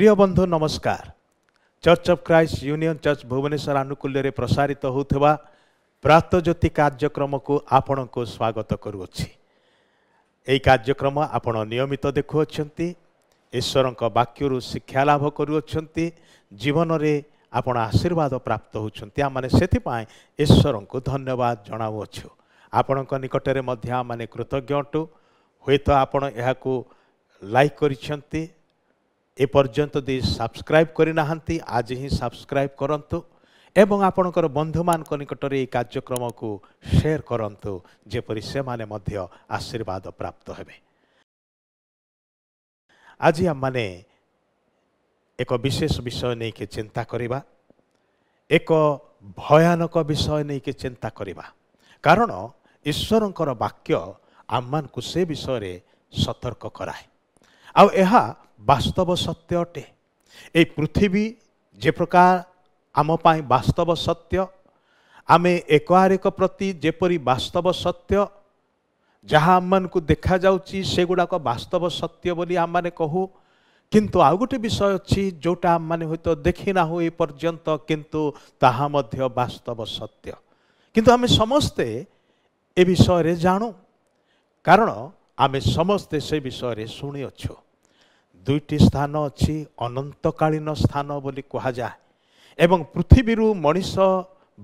প্রিয় বন্ধু নমস্কার church of Christ union church Bhubaneswar আনুকূল্যে প্রসারিত হওয়া প্রাতজ্যোতি কার্যক্রমকু আপনার স্বাগত করুছি এই কার্যক্রম আপনার নিয়মিত দেখুছেন ଈଶ୍ୱରଙ୍କ ବାକ୍ୟରୁ ଶିକ୍ଷା ଲାଭ କରୁଅଛନ୍ତି ଜୀବନରେ ଆପଣ ଆଶୀର୍ବାଦ ପ୍ରାପ୍ତ ହେଉଛନ୍ତି ଆମମାନେ ସେଥିପାଇଁ ଈଶ୍ୱରଙ୍କୁ ଧନ୍ୟବାଦ ଜଣାଉଅଛୁ ଆପଣଙ୍କ ନିକଟରେ ମଧ୍ୟ ଆମମାନେ କୃତଜ୍ଞ ଅଟୁ ହୁଏତ ଆପଣ ଏହାକୁ ଲାଇକ୍ କରିଛନ୍ତି ଏପର୍ଯ୍ୟନ୍ତ ଯଦି ସବସ୍କ୍ରାଇବ୍ କରିନାହାନ୍ତି ଆଜି ହିଁ ସବସ୍କ୍ରାଇବ୍ କରନ୍ତୁ ଏବଂ ଆପଣଙ୍କର ବନ୍ଧୁମାନଙ୍କ ନିକଟରେ ଏହି କାର୍ଯ୍ୟକ୍ରମକୁ ସେୟାର କରନ୍ତୁ ଯେପରି ସେମାନେ ମଧ୍ୟ ଆଶୀର୍ବାଦ ପ୍ରାପ୍ତ ହେବେ ଆଜି ଆମମାନେ ଏକ ବିଶେଷ ବିଷୟ ନେଇକି ଚିନ୍ତା କରିବା ଏକ ଭୟାନକ ବିଷୟ ନେଇକି ଚିନ୍ତା କରିବା କାରଣ ଈଶ୍ୱରଙ୍କର ବାକ୍ୟ ଆମମାନଙ୍କୁ ସେ ବିଷୟରେ ସତର୍କ କରାଏ ଆଉ ଏହା ବାସ୍ତବ ସତ୍ୟ ଅଟେ ଏଇ ପୃଥିବୀ ଯେ ପ୍ରକାର ଆମ ପାଇଁ ବାସ୍ତବ ସତ୍ୟ ଆମେ ଏକ ଆର ଏକ ପ୍ରତି ଯେପରି ବାସ୍ତବ ସତ୍ୟ ଯାହା ଆମମାନଙ୍କୁ ଦେଖାଯାଉଛି ସେଗୁଡ଼ାକ ବାସ୍ତବ ସତ୍ୟ ବୋଲି ଆମମାନେ କହୁ କିନ୍ତୁ ଆଉ ଗୋଟେ ବିଷୟ ଅଛି ଯେଉଁଟା ଆମମାନେ ହୁଏତ ଦେଖି ନାହୁଁ ଏ ପର୍ଯ୍ୟନ୍ତ କିନ୍ତୁ ତାହା ମଧ୍ୟ ବାସ୍ତବ ସତ୍ୟ କିନ୍ତୁ ଆମେ ସମସ୍ତେ ଏ ବିଷୟରେ ଜାଣୁ କାରଣ ଆମେ ସମସ୍ତେ ସେ ବିଷୟରେ ଶୁଣିଅଛୁ ଦୁଇଟି ସ୍ଥାନ ଅଛି ଅନନ୍ତକାଳୀନ ସ୍ଥାନ ବୋଲି କୁହାଯାଏ ଏବଂ ପୃଥିବୀରୁ ମଣିଷ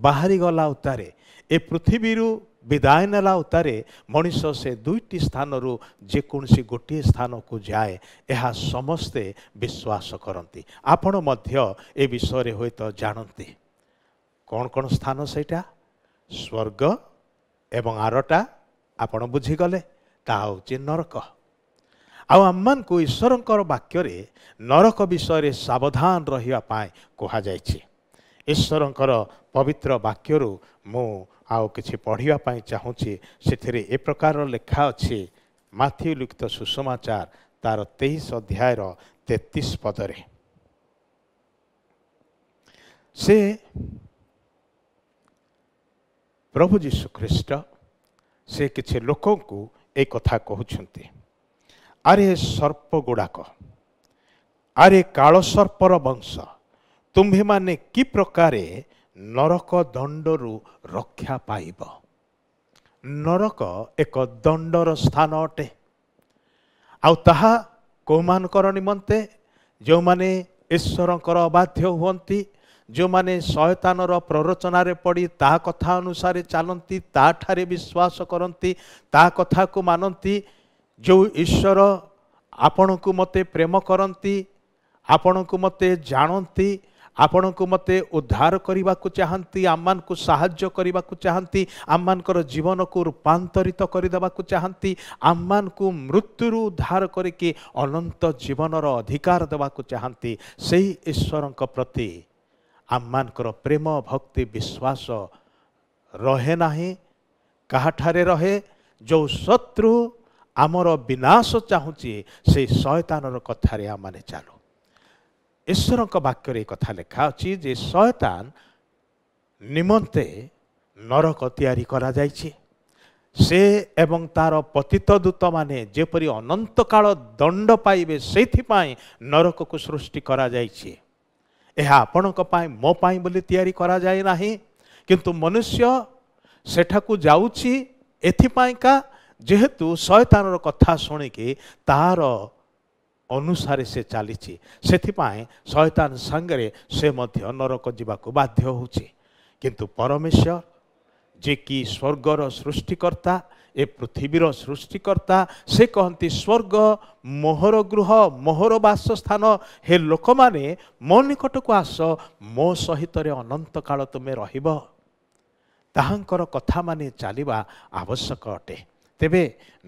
ବାହାରିଗଲା ଉତ୍ତାରେ ଏ ପୃଥିବୀରୁ ବିଦାୟ ନେଲା ଉତ୍ତାରେ ମଣିଷ ସେ ଦୁଇଟି ସ୍ଥାନରୁ ଯେକୌଣସି ଗୋଟିଏ ସ୍ଥାନକୁ ଯାଏ ଏହା ସମସ୍ତେ ବିଶ୍ୱାସ କରନ୍ତି ଆପଣ ମଧ୍ୟ ଏ ବିଷୟରେ ହୁଏତ ଜାଣନ୍ତି କ'ଣ କ'ଣ ସ୍ଥାନ ସେଇଟା ସ୍ୱର୍ଗ ଏବଂ ଆରଟା ଆପଣ ବୁଝିଗଲେ ତାହା ହେଉଛି ନରକ ଆଉ ଆମମାନଙ୍କୁ ଈଶ୍ୱରଙ୍କର ବାକ୍ୟରେ ନରକ ବିଷୟରେ ସାବଧାନ ରହିବା ପାଇଁ କୁହାଯାଇଛି ଈଶ୍ୱରଙ୍କର ପବିତ୍ର ବାକ୍ୟରୁ ମୁଁ ଆଉ କିଛି ପଢ଼ିବା ପାଇଁ ଚାହୁଁଛି ସେଥିରେ ଏ ପ୍ରକାରର ଲେଖା ଅଛି ମାଥିଉ ଲିଖିତ ସୁସମାଚାର ତା'ର ତେଇଶ ଅଧ୍ୟାୟର ତେତିଶ ପଦରେ ସେ ପ୍ରଭୁ ଯୀଶୁଖ୍ରୀଷ୍ଟ ସେ କିଛି ଲୋକଙ୍କୁ ଏ କଥା କହୁଛନ୍ତି ଆରେ ସର୍ପ ଗୁଡ଼ାକ ଆରେ କାଳ ସର୍ପର ବଂଶ ତୁମ୍ଭେମାନେ କି ପ୍ରକାରେ ନରକ ଦଣ୍ଡରୁ ରକ୍ଷା ପାଇବ ନରକ ଏକ ଦଣ୍ଡର ସ୍ଥାନ ଅଟେ ଆଉ ତାହା କେଉଁମାନଙ୍କର ନିମନ୍ତେ ଯେଉଁମାନେ ଈଶ୍ୱରଙ୍କର ଅବାଧ୍ୟ ହୁଅନ୍ତି ଯେଉଁମାନେ ଶୟତାନର ପ୍ରରଚନାରେ ପଡ଼ି ତା କଥା ଅନୁସାରେ ଚାଲନ୍ତି ତା'ଠାରେ ବିଶ୍ୱାସ କରନ୍ତି ତା କଥାକୁ ମାନନ୍ତି ଯେଉଁ ଈଶ୍ୱର ଆପଣଙ୍କୁ ମୋତେ ପ୍ରେମ କରନ୍ତି ଆପଣଙ୍କୁ ମୋତେ ଜାଣନ୍ତି ଆପଣଙ୍କୁ ମୋତେ ଉଦ୍ଧାର କରିବାକୁ ଚାହାନ୍ତି ଆମମାନଙ୍କୁ ସାହାଯ୍ୟ କରିବାକୁ ଚାହାନ୍ତି ଆମମାନଙ୍କର ଜୀବନକୁ ରୂପାନ୍ତରିତ କରିଦେବାକୁ ଚାହାନ୍ତି ଆମମାନଙ୍କୁ ମୃତ୍ୟୁରୁ ଉଦ୍ଧାର କରିକି ଅନନ୍ତ ଜୀବନର ଅଧିକାର ଦେବାକୁ ଚାହାନ୍ତି ସେହି ଈଶ୍ୱରଙ୍କ ପ୍ରତି ଆମମାନଙ୍କର ପ୍ରେମ ଭକ୍ତି ବିଶ୍ୱାସ ରହେ ନାହିଁ କାହାଠାରେ ରହେ ଯେଉଁ ଶତ୍ରୁ ଆମର ବିନାଶ ଚାହୁଁଛି ସେଇ ଶୟତାନର କଥାରେ ଆମମାନେ ଚାଲୁ ଈଶ୍ୱରଙ୍କ ବାକ୍ୟରେ ଏ କଥା ଲେଖା ଅଛି ଯେ ଶୟତାନ ନିମନ୍ତେ ନରକ ତିଆରି କରାଯାଇଛି ସେ ଏବଂ ତାର ପତିତ ଦୂତମାନେ ଯେପରି ଅନନ୍ତକାଳ ଦଣ୍ଡ ପାଇବେ ସେଇଥିପାଇଁ ନରକକୁ ସୃଷ୍ଟି କରାଯାଇଛି ଏହା ଆପଣଙ୍କ ପାଇଁ ମୋ ପାଇଁ ବୋଲି ତିଆରି କରାଯାଇ ନାହିଁ କିନ୍ତୁ ମନୁଷ୍ୟ ସେଠାକୁ ଯାଉଛି ଏଥିପାଇଁକା ଯେହେତୁ ଶୟତାନର କଥା ଶୁଣିକି ତାର ଅନୁସାରେ ସେ ଚାଲିଛି ସେଥିପାଇଁ ଶୟତାନ ସାଙ୍ଗରେ ସେ ମଧ୍ୟ ନରକ ଯିବାକୁ ବାଧ୍ୟ ହେଉଛି କିନ୍ତୁ ପରମେଶ୍ୱର ଯିଏକି ସ୍ୱର୍ଗର ସୃଷ୍ଟିକର୍ତ୍ତା ଏ ପୃଥିବୀର ସୃଷ୍ଟିକର୍ତ୍ତା ସେ କହନ୍ତି ସ୍ୱର୍ଗ ମୋହର ଗୃହ ମୋହର ବାସସ୍ଥାନ ହେ ଲୋକମାନେ ମୋ ନିକଟକୁ ଆସ ମୋ ସହିତରେ ଅନନ୍ତ କାଳ ତୁମେ ରହିବ ତାହାଙ୍କର କଥା ମାନି ଚାଲିବା ଆବଶ୍ୟକ ଅଟେ ତେବେ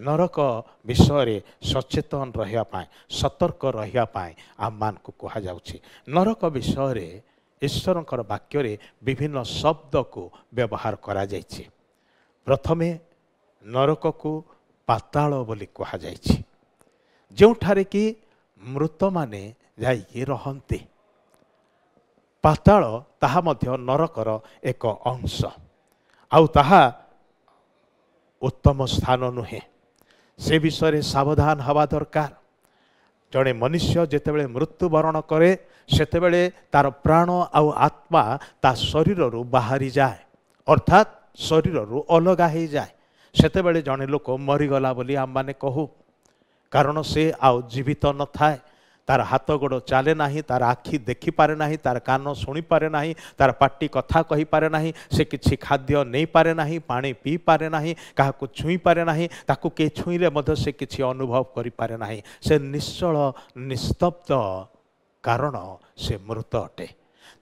ନରକ ବିଷୟରେ ସଚେତନ ରହିବା ପାଇଁ ସତର୍କ ରହିବା ପାଇଁ ଆମମାନଙ୍କୁ କୁହାଯାଉଛି ନରକ ବିଷୟରେ ଈଶ୍ୱରଙ୍କର ବାକ୍ୟରେ ବିଭିନ୍ନ ଶବ୍ଦକୁ ବ୍ୟବହାର କରାଯାଇଛି ପ୍ରଥମେ ନରକକୁ ପାତାଳ ବୋଲି କୁହାଯାଇଛି ଯେଉଁଠାରେ କି ମୃତମାନେ ଯାଇକି ରହନ୍ତି ପାତାଳ ତାହା ମଧ୍ୟ ନରକର ଏକ ଅଂଶ ଆଉ ତାହା ଉତ୍ତମ ସ୍ଥାନ ନୁହେଁ ସେ ବିଷୟରେ ସାବଧାନ ହେବା ଦରକାର ଜଣେ ମନୁଷ୍ୟ ଯେତେବେଳେ ମୃତ୍ୟୁବରଣ କରେ ସେତେବେଳେ ତା'ର ପ୍ରାଣ ଆଉ ଆତ୍ମା ତା ଶରୀରରୁ ବାହାରିଯାଏ ଅର୍ଥାତ୍ ଶରୀରରୁ ଅଲଗା ହୋଇଯାଏ ସେତେବେଳେ ଜଣେ ଲୋକ ମରିଗଲା ବୋଲି ଆମମାନେ କହୁ କାରଣ ସେ ଆଉ ଜୀବିତ ନଥାଏ ତାର ହାତ ଗୋଡ଼ ଚାଲେ ନାହିଁ ତାର ଆଖି ଦେଖିପାରେ ନାହିଁ ତାର କାନ ଶୁଣିପାରେ ନାହିଁ ତାର ପାଟି କଥା କହିପାରେ ନାହିଁ ସେ କିଛି ଖାଦ୍ୟ ନେଇପାରେ ନାହିଁ ପାଣି ପିଇପାରେ ନାହିଁ କାହାକୁ ଛୁଇଁପାରେ ନାହିଁ ତାକୁ କିଏ ଛୁଇଁଲେ ମଧ୍ୟ ସେ କିଛି ଅନୁଭବ କରିପାରେ ନାହିଁ ସେ ନିଶ୍ଚଳ ନିସ୍ତବ୍ଧ କାରଣ ସେ ମୃତ ଅଟେ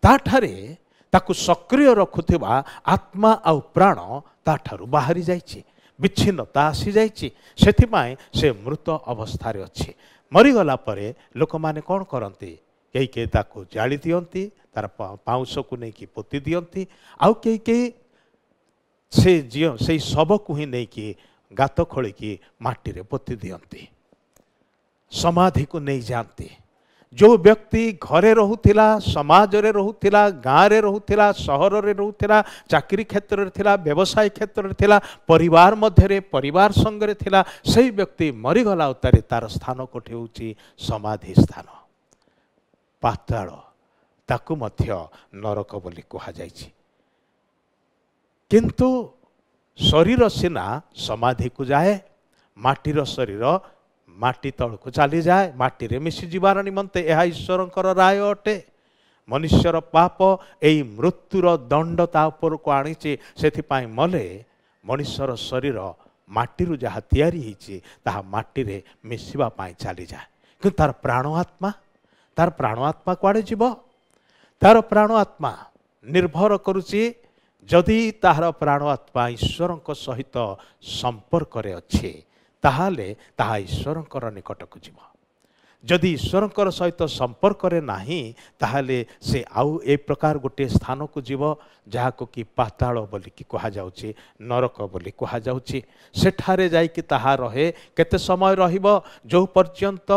ତାଠାରେ ତାକୁ ସକ୍ରିୟ ରଖୁଥିବା ଆତ୍ମା ଆଉ ପ୍ରାଣ ତାଠାରୁ ବାହାରି ଯାଇଛି ବିଚ୍ଛିନ୍ନତା ଆସିଯାଇଛି ସେଥିପାଇଁ ସେ ମୃତ ଅବସ୍ଥାରେ ଅଛି ମରିଗଲା ପରେ ଲୋକମାନେ କ'ଣ କରନ୍ତି କେହି କେହି ତାକୁ ଜାଳି ଦିଅନ୍ତି ତା'ର ପାଉଁଶକୁ ନେଇକି ପୋତି ଦିଅନ୍ତି ଆଉ କେହି କେହି ସେ ଝିଅ ସେଇ ଶବକୁ ହିଁ ନେଇକି ଗାତ ଖୋଳିକି ମାଟିରେ ପୋତି ଦିଅନ୍ତି ସମାଧିକୁ ନେଇଯାଆନ୍ତି ଯେଉଁ ବ୍ୟକ୍ତି ଘରେ ରହୁଥିଲା ସମାଜରେ ରହୁଥିଲା ଗାଁରେ ରହୁଥିଲା ସହରରେ ରହୁଥିଲା ଚାକିରି କ୍ଷେତ୍ରରେ ଥିଲା ବ୍ୟବସାୟ କ୍ଷେତ୍ରରେ ଥିଲା ପରିବାର ମଧ୍ୟରେ ପରିବାର ସଙ୍ଗରେ ଥିଲା ସେହି ବ୍ୟକ୍ତି ମରିଗଲା ଉତ୍ତାରେ ତା'ର ସ୍ଥାନ କୋଠି ହେଉଛି ସମାଧି ସ୍ଥାନ ପାତାଳ ତାକୁ ମଧ୍ୟ ନରକ ବୋଲି କୁହାଯାଇଛି କିନ୍ତୁ ଶରୀର ସିନା ସମାଧିକୁ ଯାଏ ମାଟିର ଶରୀର ମାଟି ତଳକୁ ଚାଲିଯାଏ ମାଟିରେ ମିଶିଯିବାର ନିମନ୍ତେ ଏହା ଈଶ୍ୱରଙ୍କର ରାୟ ଅଟେ ମନୁଷ୍ୟର ପାପ ଏଇ ମୃତ୍ୟୁର ଦଣ୍ଡ ତା ଉପରକୁ ଆଣିଛି ସେଥିପାଇଁ ମଲେ ମଣିଷର ଶରୀର ମାଟିରୁ ଯାହା ତିଆରି ହେଇଛି ତାହା ମାଟିରେ ମିଶିବା ପାଇଁ ଚାଲିଯାଏ କିନ୍ତୁ ତାର ପ୍ରାଣ ଆତ୍ମା ତାର ପ୍ରାଣ ଆତ୍ମା କୁଆଡ଼େ ଯିବ ତାର ପ୍ରାଣ ଆତ୍ମା ନିର୍ଭର କରୁଛି ଯଦି ତାହାର ପ୍ରାଣ ଆତ୍ମା ଈଶ୍ୱରଙ୍କ ସହିତ ସମ୍ପର୍କରେ ଅଛି ତାହେଲେ ତାହା ଈଶ୍ୱରଙ୍କର ନିକଟକୁ ଯିବ ଯଦି ଈଶ୍ୱରଙ୍କର ସହିତ ସମ୍ପର୍କରେ ନାହିଁ ତାହେଲେ ସେ ଆଉ ଏ ପ୍ରକାର ଗୋଟିଏ ସ୍ଥାନକୁ ଯିବ ଯାହାକୁ କି ପାତାଳ ବୋଲିକି କୁହାଯାଉଛି ନରକ ବୋଲି କୁହାଯାଉଛି ସେଠାରେ ଯାଇକି ତାହା ରହେ କେତେ ସମୟ ରହିବ ଯେଉଁ ପର୍ଯ୍ୟନ୍ତ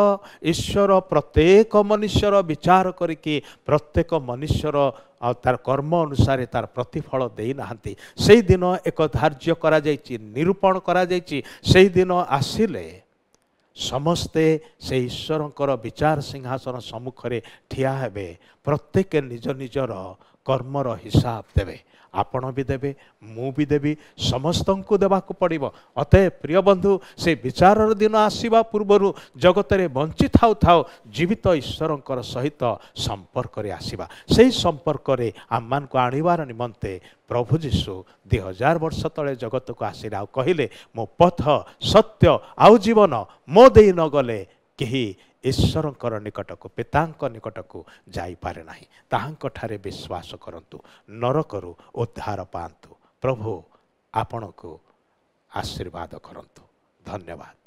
ଈଶ୍ୱର ପ୍ରତ୍ୟେକ ମନୁଷ୍ୟର ବିଚାର କରିକି ପ୍ରତ୍ୟେକ ମନୁଷ୍ୟର ଆଉ ତାର କର୍ମ ଅନୁସାରେ ତାର ପ୍ରତିଫଳ ଦେଇନାହାନ୍ତି ସେଇଦିନ ଏକ ଧାର୍ଯ୍ୟ କରାଯାଇଛି ନିରୂପଣ କରାଯାଇଛି ସେଇଦିନ ଆସିଲେ ସମସ୍ତେ ସେ ଈଶ୍ୱରଙ୍କର ବିଚାର ସିଂହାସନ ସମ୍ମୁଖରେ ଠିଆ ହେବେ ପ୍ରତ୍ୟେକ ନିଜ ନିଜର କର୍ମର ହିସାବ ଦେବେ ଆପଣ ବି ଦେବେ ମୁଁ ବି ଦେବି ସମସ୍ତଙ୍କୁ ଦେବାକୁ ପଡ଼ିବ ଅତେ ପ୍ରିୟ ବନ୍ଧୁ ସେ ବିଚାରର ଦିନ ଆସିବା ପୂର୍ବରୁ ଜଗତରେ ବଞ୍ଚିଥାଉ ଥାଉ ଜୀବିତ ଈଶ୍ୱରଙ୍କର ସହିତ ସମ୍ପର୍କରେ ଆସିବା ସେହି ସମ୍ପର୍କରେ ଆମମାନଙ୍କୁ ଆଣିବାର ନିମନ୍ତେ ପ୍ରଭୁ ଯୀଶୁ ଦୁଇ ହଜାର ବର୍ଷ ତଳେ ଜଗତକୁ ଆସିଲେ ଆଉ କହିଲେ ମୋ ପଥ ସତ୍ୟ ଆଉ ଜୀବନ ମୋ ଦେଇ ନଗଲେ କେହି ଈଶ୍ୱରଙ୍କର ନିକଟକୁ ପିତାଙ୍କ ନିକଟକୁ ଯାଇପାରେ ନାହିଁ ତାହାଙ୍କଠାରେ ବିଶ୍ୱାସ କରନ୍ତୁ ନରକରୁ ଉଦ୍ଧାର ପାଆନ୍ତୁ ପ୍ରଭୁ ଆପଣଙ୍କୁ ଆଶୀର୍ବାଦ କରନ୍ତୁ ଧନ୍ୟବାଦ